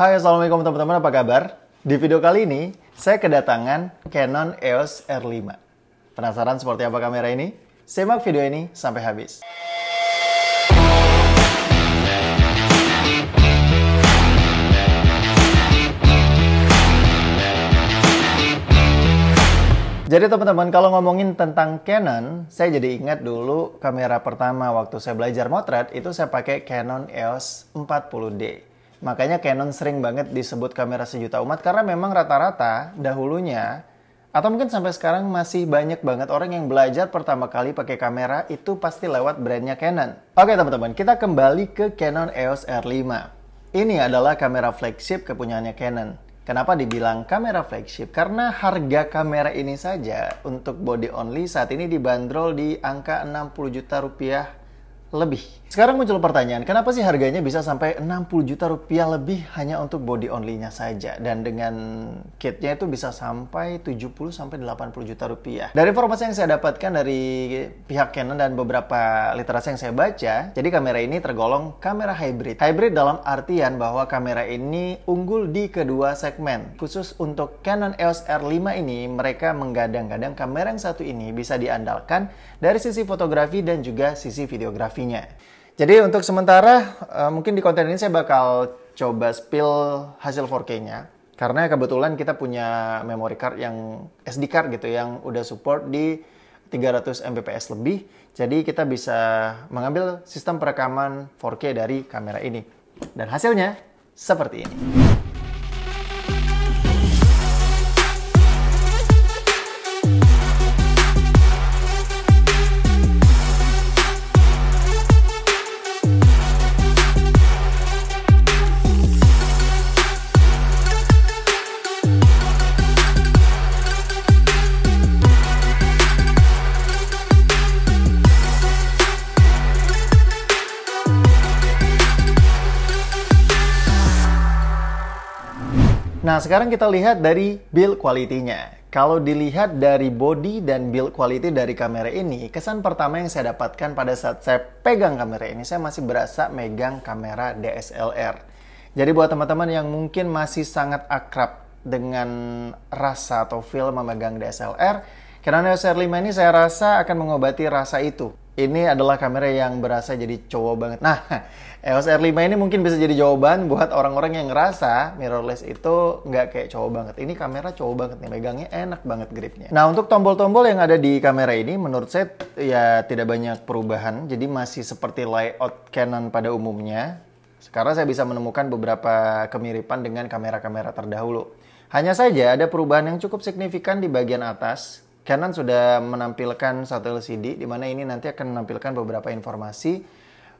Hai Assalamualaikum teman-teman apa kabar? Di video kali ini saya kedatangan Canon EOS R5. Penasaran seperti apa kamera ini? Simak video ini sampai habis. Jadi teman-teman kalau ngomongin tentang Canon, saya jadi ingat dulu kamera pertama waktu saya belajar motret itu saya pakai Canon EOS 40D. Makanya Canon sering banget disebut kamera sejuta umat karena memang rata-rata dahulunya atau mungkin sampai sekarang masih banyak banget orang yang belajar pertama kali pakai kamera itu pasti lewat brandnya Canon. Oke teman-teman, kita kembali ke Canon EOS R5. Ini adalah kamera flagship kepunyaannya Canon. Kenapa dibilang kamera flagship? Karena harga kamera ini saja untuk body only saat ini dibanderol di angka 60 juta rupiah lebih. Sekarang muncul pertanyaan, kenapa sih harganya bisa sampai 60 juta rupiah lebih hanya untuk body only-nya saja? Dan dengan kitnya itu bisa sampai 70 sampai 80 juta rupiah. Dari informasi yang saya dapatkan dari pihak Canon dan beberapa literasi yang saya baca, jadi kamera ini tergolong kamera hybrid. Hybrid dalam artian bahwa kamera ini unggul di kedua segmen. Khusus untuk Canon EOS R5 ini, mereka menggadang-gadang kamera yang satu ini bisa diandalkan dari sisi fotografi dan juga sisi videografinya. Jadi untuk sementara uh, mungkin di konten ini saya bakal coba spill hasil 4K-nya karena kebetulan kita punya memory card yang SD card gitu yang udah support di 300 Mbps lebih. Jadi kita bisa mengambil sistem perekaman 4K dari kamera ini. Dan hasilnya seperti ini. Nah, sekarang kita lihat dari build quality-nya. Kalau dilihat dari body dan build quality dari kamera ini, kesan pertama yang saya dapatkan pada saat saya pegang kamera ini, saya masih berasa megang kamera DSLR. Jadi buat teman-teman yang mungkin masih sangat akrab dengan rasa atau feel memegang DSLR, Canon EOS R5 ini saya rasa akan mengobati rasa itu. Ini adalah kamera yang berasa jadi cowok banget. Nah, EOS R5 ini mungkin bisa jadi jawaban buat orang-orang yang ngerasa mirrorless itu nggak kayak cowok banget. Ini kamera cowok banget nih, megangnya enak banget gripnya. Nah, untuk tombol-tombol yang ada di kamera ini menurut saya ya tidak banyak perubahan. Jadi masih seperti layout Canon pada umumnya. Sekarang saya bisa menemukan beberapa kemiripan dengan kamera-kamera terdahulu. Hanya saja ada perubahan yang cukup signifikan di bagian atas Canon sudah menampilkan satu LCD di mana ini nanti akan menampilkan beberapa informasi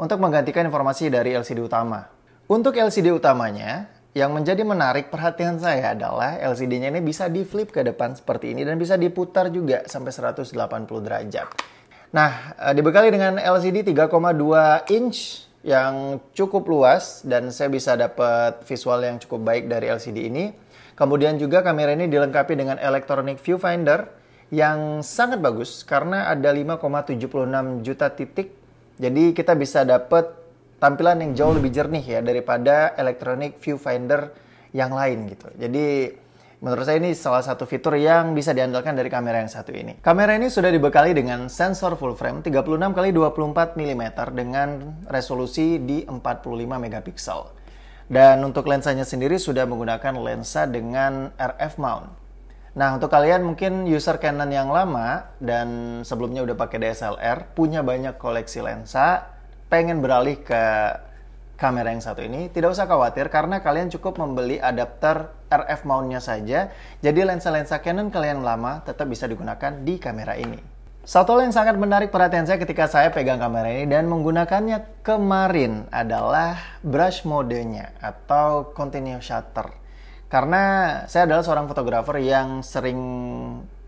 untuk menggantikan informasi dari LCD utama. Untuk LCD utamanya, yang menjadi menarik perhatian saya adalah LCD-nya ini bisa di flip ke depan seperti ini dan bisa diputar juga sampai 180 derajat. Nah, eh, dibekali dengan LCD 3,2 inch yang cukup luas dan saya bisa dapat visual yang cukup baik dari LCD ini. Kemudian juga kamera ini dilengkapi dengan electronic viewfinder yang sangat bagus karena ada 5,76 juta titik. Jadi kita bisa dapat tampilan yang jauh lebih jernih ya daripada electronic viewfinder yang lain gitu. Jadi menurut saya ini salah satu fitur yang bisa diandalkan dari kamera yang satu ini. Kamera ini sudah dibekali dengan sensor full frame 36 x 24 mm dengan resolusi di 45 megapiksel. Dan untuk lensanya sendiri sudah menggunakan lensa dengan RF mount. Nah, untuk kalian mungkin user Canon yang lama dan sebelumnya udah pakai DSLR, punya banyak koleksi lensa, pengen beralih ke kamera yang satu ini, tidak usah khawatir karena kalian cukup membeli adapter RF mountnya saja. Jadi lensa-lensa Canon kalian lama tetap bisa digunakan di kamera ini. Satu hal yang sangat menarik perhatian saya ketika saya pegang kamera ini dan menggunakannya kemarin adalah brush modenya atau continuous shutter. Karena saya adalah seorang fotografer yang sering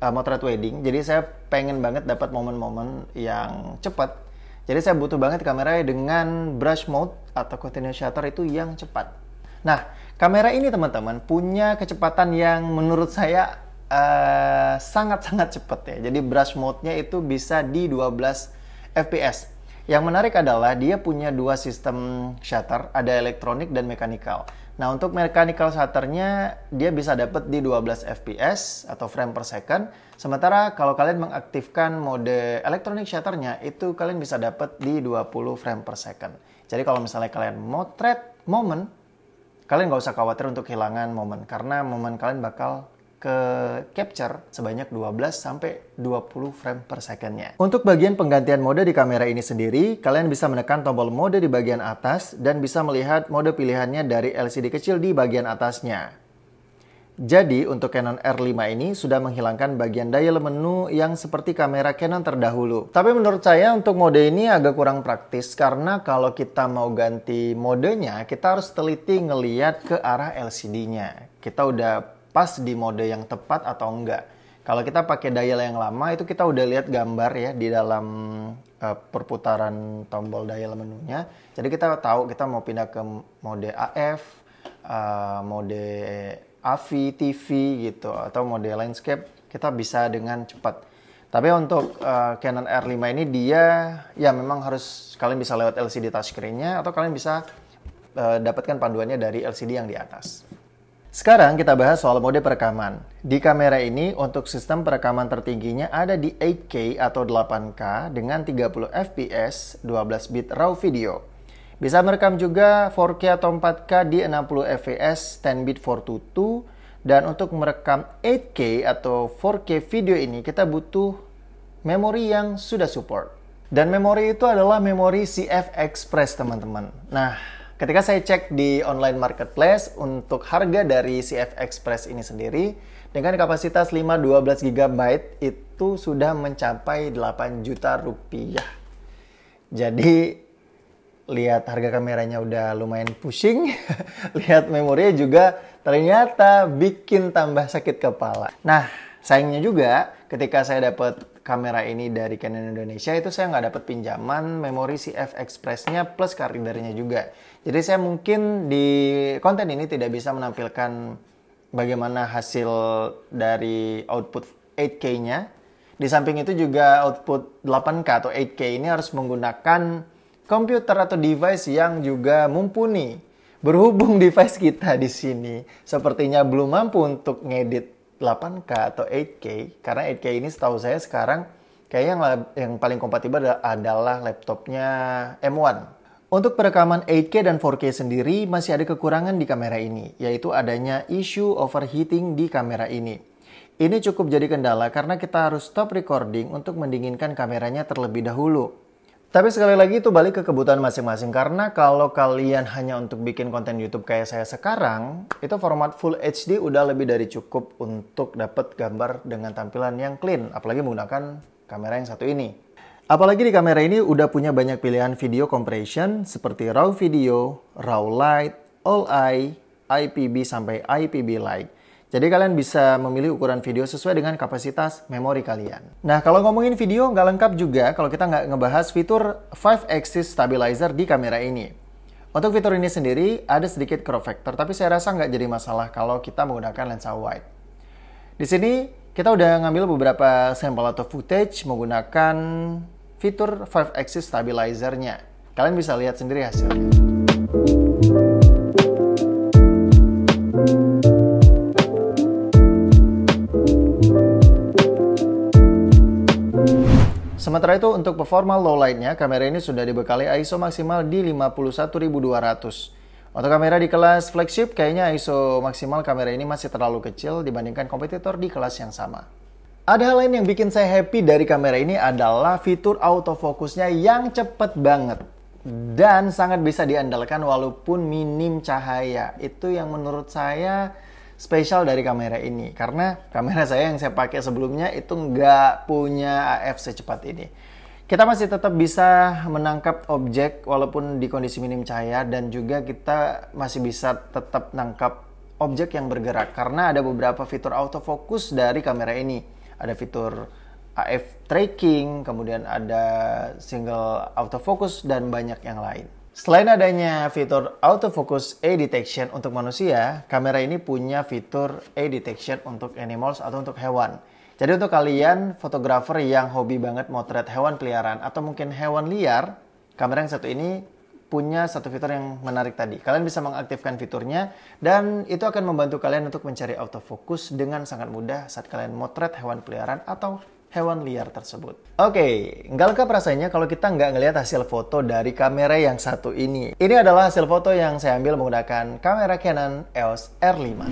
uh, motret wedding, jadi saya pengen banget dapat momen-momen yang cepat. Jadi saya butuh banget kamera dengan brush mode atau continuous shutter itu yang cepat. Nah, kamera ini teman-teman punya kecepatan yang menurut saya sangat eh, sangat-sangat cepat ya. Jadi brush mode-nya itu bisa di 12 fps. Yang menarik adalah dia punya dua sistem shutter, ada elektronik dan mekanikal. Nah untuk mechanical shutternya dia bisa dapat di 12 fps atau frame per second. Sementara kalau kalian mengaktifkan mode electronic shutternya itu kalian bisa dapat di 20 frame per second. Jadi kalau misalnya kalian motret momen, kalian nggak usah khawatir untuk kehilangan momen karena momen kalian bakal ke capture sebanyak 12 sampai 20 frame per secondnya. Untuk bagian penggantian mode di kamera ini sendiri, kalian bisa menekan tombol mode di bagian atas dan bisa melihat mode pilihannya dari LCD kecil di bagian atasnya. Jadi untuk Canon R5 ini sudah menghilangkan bagian dial menu yang seperti kamera Canon terdahulu. Tapi menurut saya untuk mode ini agak kurang praktis karena kalau kita mau ganti modenya kita harus teliti ngeliat ke arah LCD-nya. Kita udah pas di mode yang tepat atau enggak. Kalau kita pakai dial yang lama itu kita udah lihat gambar ya di dalam uh, perputaran tombol dial menunya. Jadi kita tahu kita mau pindah ke mode AF, uh, eh, mode AV, TV gitu atau mode landscape kita bisa dengan cepat. Tapi untuk uh, Canon R5 ini dia ya memang harus kalian bisa lewat LCD touchscreen-nya atau kalian bisa uh, dapatkan panduannya dari LCD yang di atas. Sekarang kita bahas soal mode perekaman. Di kamera ini untuk sistem perekaman tertingginya ada di 8K atau 8K dengan 30 fps 12 bit raw video. Bisa merekam juga 4K atau 4K di 60 fps 10 bit 422 dan untuk merekam 8K atau 4K video ini kita butuh memori yang sudah support. Dan memori itu adalah memori CF Express teman-teman. Nah, Ketika saya cek di online marketplace untuk harga dari CF Express ini sendiri dengan kapasitas 512 GB itu sudah mencapai 8 juta rupiah. Jadi lihat harga kameranya udah lumayan pushing, lihat memori juga ternyata bikin tambah sakit kepala. Nah, sayangnya juga ketika saya dapat kamera ini dari Canon Indonesia itu saya nggak dapat pinjaman memori CF Express-nya plus kardernya juga. Jadi saya mungkin di konten ini tidak bisa menampilkan bagaimana hasil dari output 8K-nya. Di samping itu juga output 8K atau 8K ini harus menggunakan komputer atau device yang juga mumpuni. Berhubung device kita di sini sepertinya belum mampu untuk ngedit 8K atau 8K karena 8K ini setahu saya sekarang kayaknya yang, yang paling kompatibel adalah laptopnya M1. Untuk perekaman 8K dan 4K sendiri masih ada kekurangan di kamera ini, yaitu adanya issue overheating di kamera ini. Ini cukup jadi kendala karena kita harus stop recording untuk mendinginkan kameranya terlebih dahulu. Tapi sekali lagi itu balik ke kebutuhan masing-masing karena kalau kalian hanya untuk bikin konten YouTube kayak saya sekarang, itu format full HD udah lebih dari cukup untuk dapat gambar dengan tampilan yang clean, apalagi menggunakan kamera yang satu ini. Apalagi di kamera ini udah punya banyak pilihan video compression seperti RAW video, RAW light, All Eye, IPB sampai IPB light. Jadi kalian bisa memilih ukuran video sesuai dengan kapasitas memori kalian. Nah kalau ngomongin video nggak lengkap juga kalau kita nggak ngebahas fitur 5-axis stabilizer di kamera ini. Untuk fitur ini sendiri ada sedikit crop factor, tapi saya rasa nggak jadi masalah kalau kita menggunakan lensa wide. Di sini kita udah ngambil beberapa sampel atau footage menggunakan fitur 5-axis stabilizer-nya. Kalian bisa lihat sendiri hasilnya. Sementara itu untuk performa low lightnya, kamera ini sudah dibekali ISO maksimal di 51200. Untuk kamera di kelas flagship, kayaknya ISO maksimal kamera ini masih terlalu kecil dibandingkan kompetitor di kelas yang sama. Ada hal lain yang bikin saya happy dari kamera ini adalah fitur autofocusnya yang cepet banget dan sangat bisa diandalkan walaupun minim cahaya. Itu yang menurut saya spesial dari kamera ini karena kamera saya yang saya pakai sebelumnya itu nggak punya AF secepat ini. Kita masih tetap bisa menangkap objek walaupun di kondisi minim cahaya dan juga kita masih bisa tetap nangkap objek yang bergerak karena ada beberapa fitur autofocus dari kamera ini. Ada fitur AF tracking, kemudian ada single autofocus dan banyak yang lain. Selain adanya fitur autofocus eye detection untuk manusia, kamera ini punya fitur eye detection untuk animals atau untuk hewan. Jadi untuk kalian fotografer yang hobi banget motret hewan peliharaan atau mungkin hewan liar, kamera yang satu ini punya satu fitur yang menarik tadi. Kalian bisa mengaktifkan fiturnya dan itu akan membantu kalian untuk mencari autofocus dengan sangat mudah saat kalian motret hewan peliharaan atau hewan liar tersebut. Oke, okay, nggak lengkap rasanya kalau kita nggak ngelihat hasil foto dari kamera yang satu ini. Ini adalah hasil foto yang saya ambil menggunakan kamera Canon EOS R5.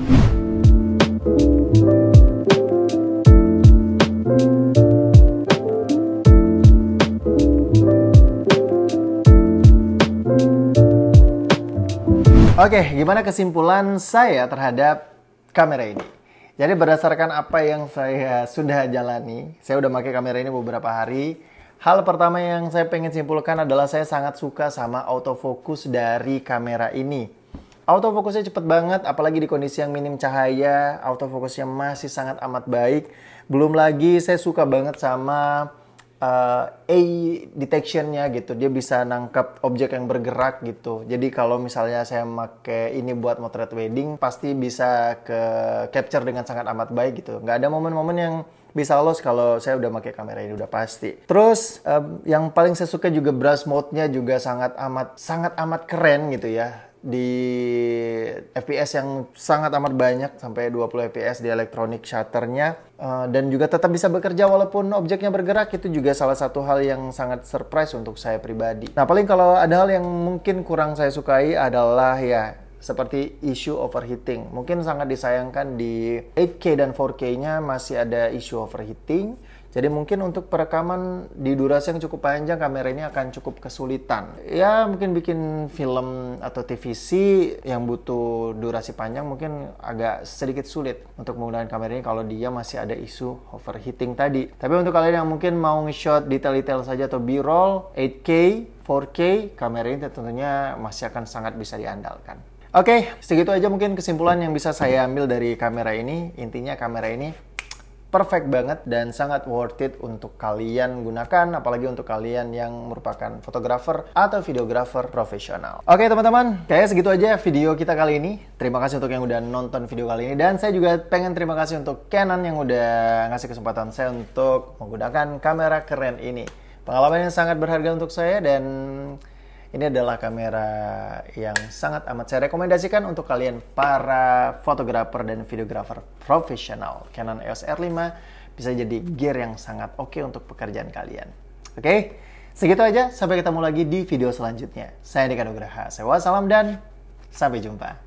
Oke, okay, gimana kesimpulan saya terhadap kamera ini? Jadi berdasarkan apa yang saya sudah jalani, saya udah pakai kamera ini beberapa hari. Hal pertama yang saya pengen simpulkan adalah saya sangat suka sama autofocus dari kamera ini. Autofokusnya cepet banget, apalagi di kondisi yang minim cahaya, autofokusnya masih sangat amat baik. Belum lagi saya suka banget sama uh, eh, AI detectionnya gitu dia bisa nangkap objek yang bergerak gitu jadi kalau misalnya saya make ini buat motret wedding pasti bisa ke capture dengan sangat amat baik gitu nggak ada momen-momen yang bisa los kalau saya udah pakai kamera ini udah pasti. Terus um, yang paling saya suka juga brush mode-nya juga sangat amat sangat amat keren gitu ya di FPS yang sangat amat banyak sampai 20 FPS di elektronik shutternya uh, dan juga tetap bisa bekerja walaupun objeknya bergerak itu juga salah satu hal yang sangat surprise untuk saya pribadi. Nah paling kalau ada hal yang mungkin kurang saya sukai adalah ya seperti isu overheating. Mungkin sangat disayangkan di 8K dan 4K-nya masih ada isu overheating jadi mungkin untuk perekaman di durasi yang cukup panjang kamera ini akan cukup kesulitan. Ya mungkin bikin film atau TVC yang butuh durasi panjang mungkin agak sedikit sulit untuk menggunakan kamera ini kalau dia masih ada isu overheating tadi. Tapi untuk kalian yang mungkin mau nge-shot detail-detail saja atau B-roll 8K, 4K, kamera ini tentunya masih akan sangat bisa diandalkan. Oke, okay, segitu aja mungkin kesimpulan yang bisa saya ambil dari kamera ini. Intinya kamera ini perfect banget dan sangat worth it untuk kalian gunakan apalagi untuk kalian yang merupakan fotografer atau videografer profesional. Oke teman-teman, kayaknya segitu aja video kita kali ini. Terima kasih untuk yang udah nonton video kali ini dan saya juga pengen terima kasih untuk Canon yang udah ngasih kesempatan saya untuk menggunakan kamera keren ini. Pengalaman yang sangat berharga untuk saya dan ini adalah kamera yang sangat amat saya rekomendasikan untuk kalian para fotografer dan videografer profesional. Canon EOS R5 bisa jadi gear yang sangat oke okay untuk pekerjaan kalian. Oke, okay? segitu aja. Sampai ketemu lagi di video selanjutnya. Saya Dika Nugraha. Saya wassalam dan sampai jumpa.